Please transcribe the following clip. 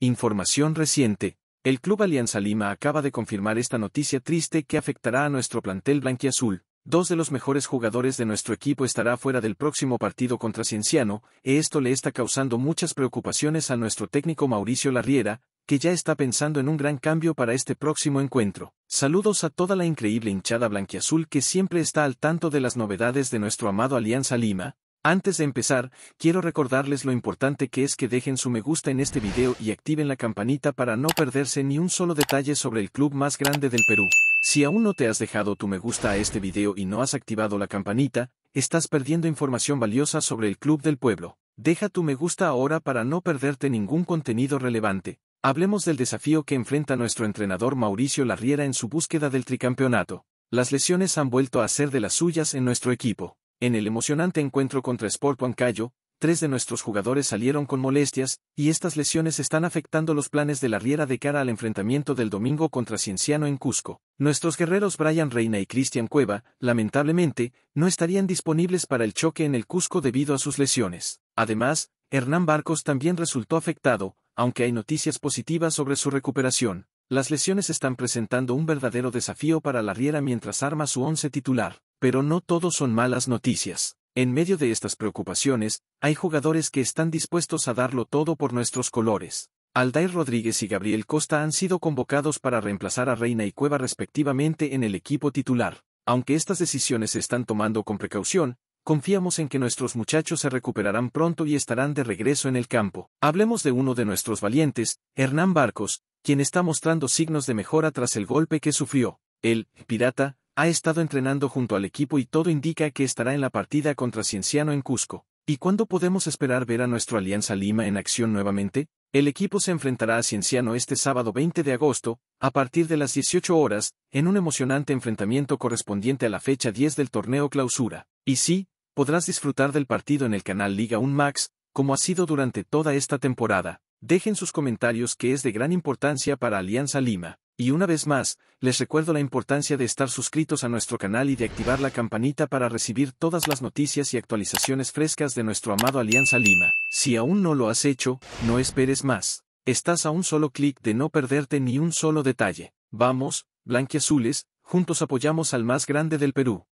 Información reciente. El Club Alianza Lima acaba de confirmar esta noticia triste que afectará a nuestro plantel blanquiazul. Dos de los mejores jugadores de nuestro equipo estará fuera del próximo partido contra Cienciano, y e esto le está causando muchas preocupaciones a nuestro técnico Mauricio Larriera, que ya está pensando en un gran cambio para este próximo encuentro. Saludos a toda la increíble hinchada blanquiazul que siempre está al tanto de las novedades de nuestro amado Alianza Lima, antes de empezar, quiero recordarles lo importante que es que dejen su me gusta en este video y activen la campanita para no perderse ni un solo detalle sobre el club más grande del Perú. Si aún no te has dejado tu me gusta a este video y no has activado la campanita, estás perdiendo información valiosa sobre el Club del Pueblo. Deja tu me gusta ahora para no perderte ningún contenido relevante. Hablemos del desafío que enfrenta nuestro entrenador Mauricio Larriera en su búsqueda del tricampeonato. Las lesiones han vuelto a ser de las suyas en nuestro equipo. En el emocionante encuentro contra Sport Huancayo, tres de nuestros jugadores salieron con molestias, y estas lesiones están afectando los planes de la Riera de cara al enfrentamiento del domingo contra Cienciano en Cusco. Nuestros guerreros Brian Reina y Cristian Cueva, lamentablemente, no estarían disponibles para el choque en el Cusco debido a sus lesiones. Además, Hernán Barcos también resultó afectado, aunque hay noticias positivas sobre su recuperación. Las lesiones están presentando un verdadero desafío para la Riera mientras arma su once titular. Pero no todo son malas noticias. En medio de estas preocupaciones, hay jugadores que están dispuestos a darlo todo por nuestros colores. Aldair Rodríguez y Gabriel Costa han sido convocados para reemplazar a Reina y Cueva respectivamente en el equipo titular. Aunque estas decisiones se están tomando con precaución, confiamos en que nuestros muchachos se recuperarán pronto y estarán de regreso en el campo. Hablemos de uno de nuestros valientes, Hernán Barcos, quien está mostrando signos de mejora tras el golpe que sufrió. El pirata ha estado entrenando junto al equipo y todo indica que estará en la partida contra Cienciano en Cusco. ¿Y cuándo podemos esperar ver a nuestro Alianza Lima en acción nuevamente? El equipo se enfrentará a Cienciano este sábado 20 de agosto, a partir de las 18 horas, en un emocionante enfrentamiento correspondiente a la fecha 10 del torneo clausura. Y sí, podrás disfrutar del partido en el canal Liga 1 Max, como ha sido durante toda esta temporada. Dejen sus comentarios que es de gran importancia para Alianza Lima. Y una vez más, les recuerdo la importancia de estar suscritos a nuestro canal y de activar la campanita para recibir todas las noticias y actualizaciones frescas de nuestro amado Alianza Lima. Si aún no lo has hecho, no esperes más. Estás a un solo clic de no perderte ni un solo detalle. Vamos, blanquiazules, juntos apoyamos al más grande del Perú.